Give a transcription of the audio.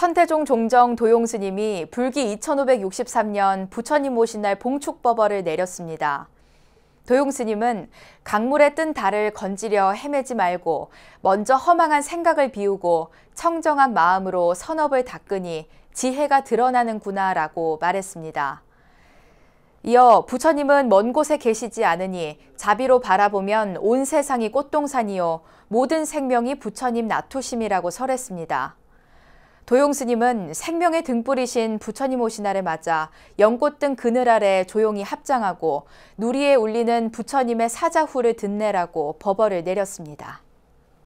천태종 종정 도용스님이 불기 2563년 부처님 오신 날 봉축법어를 내렸습니다. 도용스님은 강물에 뜬 달을 건지려 헤매지 말고 먼저 허망한 생각을 비우고 청정한 마음으로 선업을 닦으니 지혜가 드러나는구나라고 말했습니다. 이어 부처님은 먼 곳에 계시지 않으니 자비로 바라보면 온 세상이 꽃동산이요 모든 생명이 부처님 나토심이라고 설했습니다. 도용 스님은 생명의 등불이신 부처님 오신 날에 맞아 연꽃 등 그늘 아래 조용히 합장하고 누리에 울리는 부처님의 사자후를 듣내라고 법어를 내렸습니다.